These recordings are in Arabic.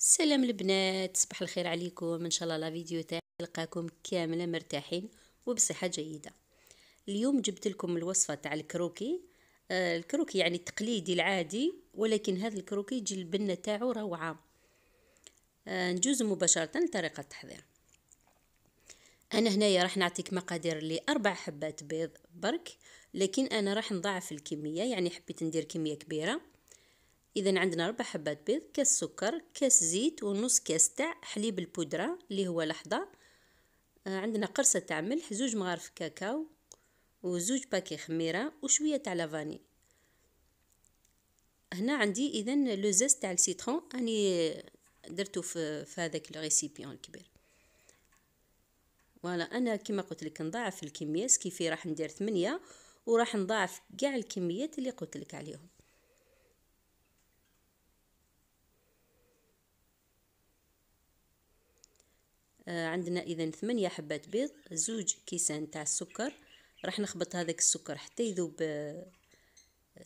سلام البنات صباح الخير عليكم ان شاء الله لا فيديو تاعي تلقاكم كامله مرتاحين وبصحه جيده اليوم جبت لكم الوصفه تاع الكروكي آه الكروكي يعني التقليدي العادي ولكن هذا الكروكي يجي البنه تاعو روعه آه نجوز مباشره لطريقه التحضير انا هنايا راح نعطيك مقادير لاربع حبات بيض برك لكن انا راح نضاعف الكميه يعني حبيت ندير كميه كبيره إذا عندنا ربع حبات بيض كاس سكر كاس زيت ونص كاس تاع حليب البودرة اللي هو لحظة آه، عندنا قرصة تاع ملح زوج مغارف كاكاو وزوج باكي خميرة وشوية تاع لافاني هنا عندي إذا لو زيست تاع السيترون راني درتو في, في هذاك الريسيبيون الكبير فوالا انا كما قلت لك نضاعف الكمية سكيفي راح ندير 8 وراح نضاعف كاع الكميات اللي قلت لك عليهم آه، عندنا اذا ثمانية حبات بيض زوج كيسان تاع السكر راح نخبط هذاك السكر حتى يذوب آه،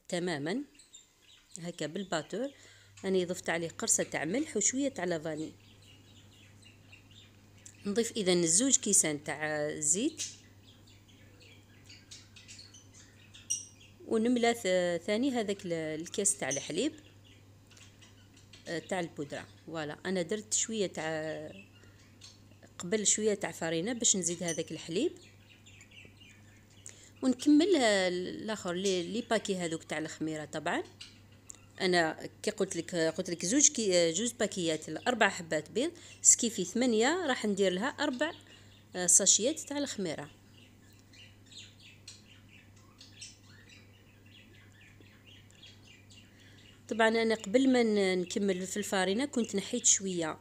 تماما هكا بالباتور انا ضفت عليه قرصه تاع ملح وشويه تاع لافاني نضيف اذا زوج كيسان تاع الزيت آه، ونملى ثاني هذاك الكاس تاع الحليب تاع البودره فوالا انا درت شويه تاع قبل شويه تاع فرينه باش نزيد هذاك الحليب ونكمل آه، الاخر لي لي باكي هذوك تاع الخميره طبعا انا كي قلت لك آه، قلت لك زوج كي آه، جوج باكيات اربع حبات بيض سكيفي ثمانية راح ندير لها اربع ساشيات تاع الخميره طبعا انا قبل ما نكمل في الفارينه كنت نحيت شويه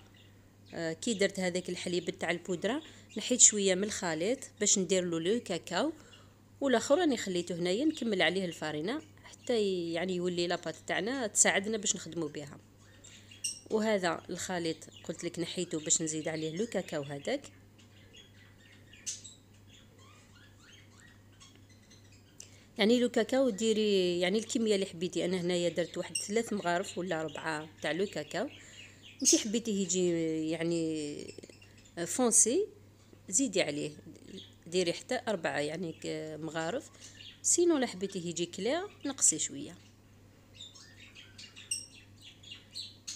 آه، كي درت هذاك الحليب تاع البودره نحيت شويه من الخليط باش ندير له لو كاكاو والاخر راني خليته هنايا نكمل عليه الفارينه حتى يعني يولي لاباط تاعنا تساعدنا باش نخدمو بها وهذا الخليط قلت لك نحيته باش نزيد عليه لو كاكاو هذاك يعني لو كاكاو ديري يعني الكميه اللي حبيتي انا هنايا درت واحد ثلاث مغارف ولا ربعه تاع لو كاكاو ماشي حبيتيه يجي يعني فونسي زيدي عليه ديري حتى أربعة يعني مغارف سينو لا حبيتيه يجي كلا نقصي شويه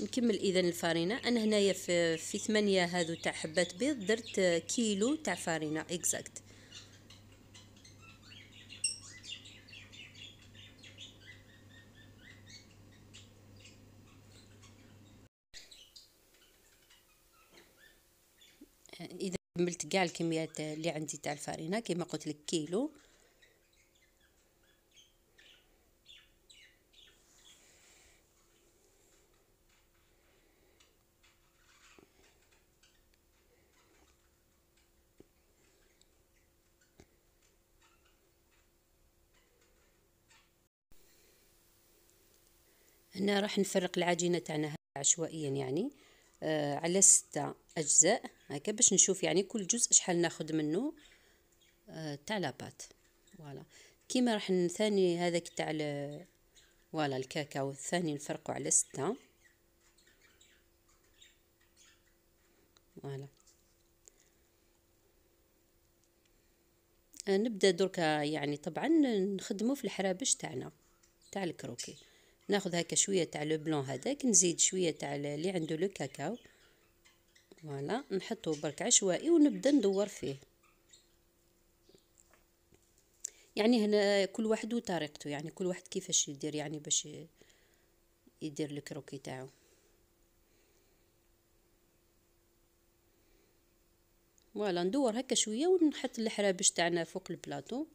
نكمل اذا الفارينه انا هنايا في, في ثمانية هذو تاع حبات بيض درت كيلو تاع فارينه اكزاكت اذا كملت كاع الكميات اللي عندي تاع الفرينه كما قلت لك كيلو هنا راح نفرق العجينه تاعنا عشوائيا يعني آه على ستة أجزاء هكا باش نشوف يعني كل جزء شحال ناخد منه آه تاع لاباط فوالا كيما راح ثاني هذاك تاع فوالا الكاكاو الثاني نفرقو على ستة فوالا آه، نبدا دركا يعني طبعا نخدمو في الحرابش تاعنا تاع الكروكي ناخذ هكا شويه تاع لو بلون هذاك نزيد شويه تاع اللي عنده لو كاكاو فوالا نحطه برك عشوائي ونبدا ندور فيه يعني هنا كل واحد وطريقته يعني كل واحد كيفاش يدير يعني باش يدير الكروكي تاعو فوالا ندور هكا شويه ونحط الحرابش تاعنا فوق البلاطو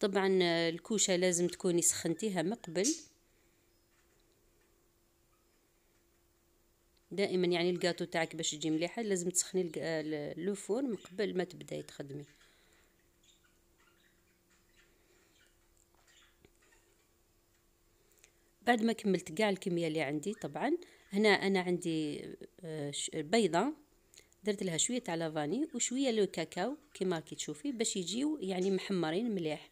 طبعا الكوشة لازم تكوني سخنتيها مقبل دائما يعني القاتو تاعك باش تجي مليحه لازم تسخني لو فور قبل ما تبداي تخدمي بعد ما كملت كاع الكميه اللي عندي طبعا هنا انا عندي آه، بيضه درت لها شويه تاع لافاني وشويه لو كاكاو كيما راكي تشوفي باش يجيو يعني محمرين مليح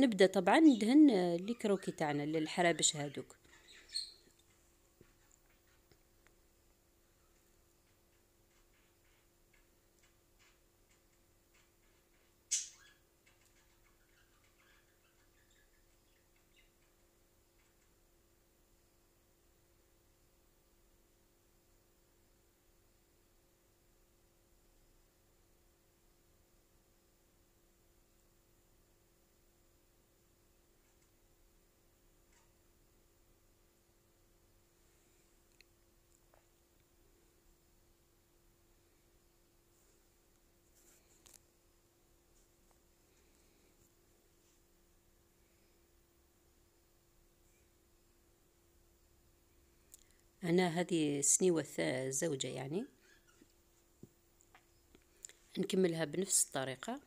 نبدا طبعا ندهن الكروكي تاعنا الحرابش هادوك أنا هذه سنيوة الزوجة يعني نكملها بنفس الطريقة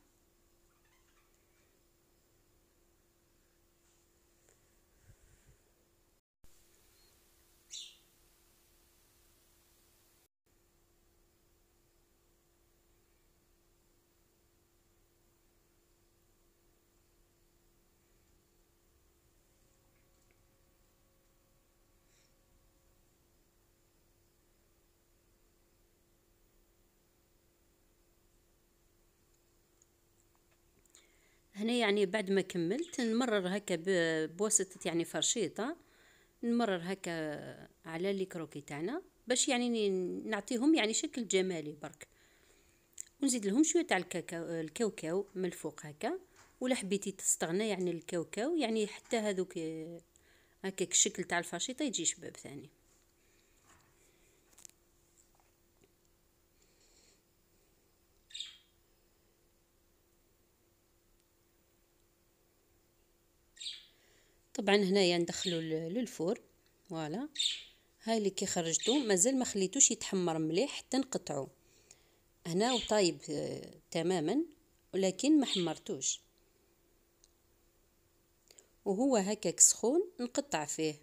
هنا يعني بعد ما كملت نمرر هكا بواسطة يعني فرشيطة نمرر هكا على لي كروكي تاعنا باش يعني نعطيهم يعني شكل جمالي برك ونزيد لهم شويه تاع الكاكاو الكاوكاو من الفوق هكا ولا حبيتي تستغنى يعني الكاوكاو يعني حتى هذوك هكاك الشكل تاع الفرشيطه يجي شباب ثاني طبعا هنايا ندخلو للفور فوالا هاي اللي كي خرجتو مازال ما خليتوش يتحمر مليح حتى نقطعو هنا وطايب آه، تماما ولكن ما حمرتوش وهو هكاك سخون نقطع فيه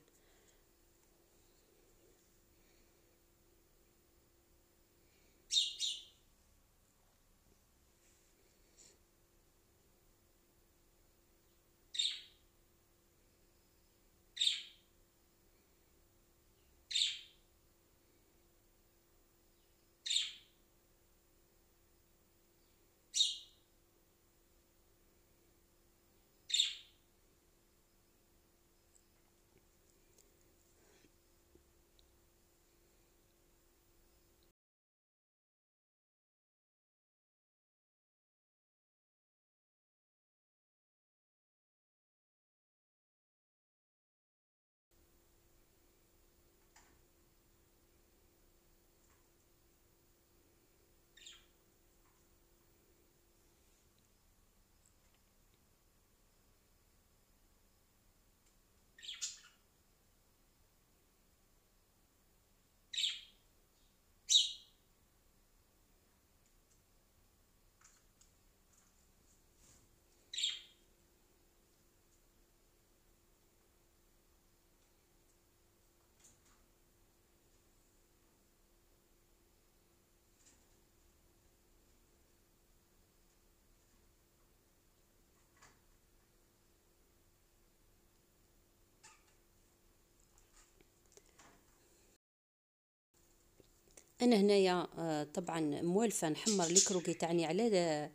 انا هنايا آه، طبعا موالفه نحمر الكروكي تاعني على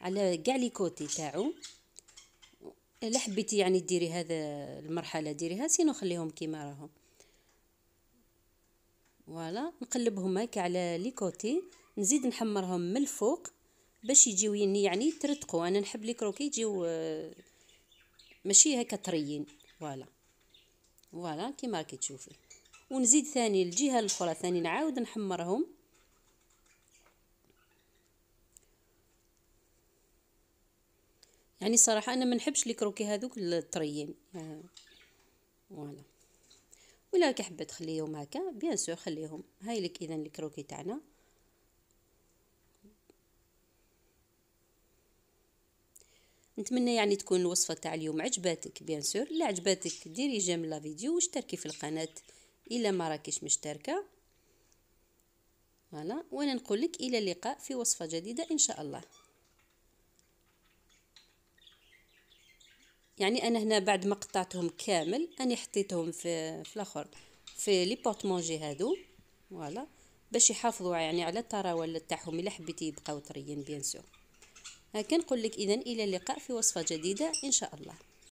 على كاع لي كوتي تاعو الا حبيتي يعني ديري هذا المرحله ديريها سينو خليهم كيما راهم فوالا نقلبهم هكا على لي كوتي نزيد نحمرهم من الفوق باش يجيو يعني يترتقوا انا نحب لي كروكي يجيو آه، ماشي هكا طريين فوالا فوالا كيما راكي تشوفي ونزيد ثاني الجهه الاخرى ثاني نعاود نحمرهم يعني صراحه انا ما نحبش لي كروكي هذوك الطريين فوالا ولا كي حبه تخليهم هكا بيان سور خليهم هاي لك اذا الكروكي تاعنا نتمنى يعني تكون الوصفه تاع اليوم عجباتك بيان سور لا عجباتك ديري جيم لا فيديو واشتركي في القناه الا مراكش مشتركه فوالا وانا نقول لك الى اللقاء في وصفه جديده ان شاء الله يعني انا هنا بعد ما قطعتهم كامل اني حطيتهم في في الاخر في لي بورت مونجي هادو فوالا باش يحافظوا يعني على التراول تاعهم الا حبيتي يبقاو طريين بيان سور هكا نقول لك اذا الى اللقاء في وصفه جديده ان شاء الله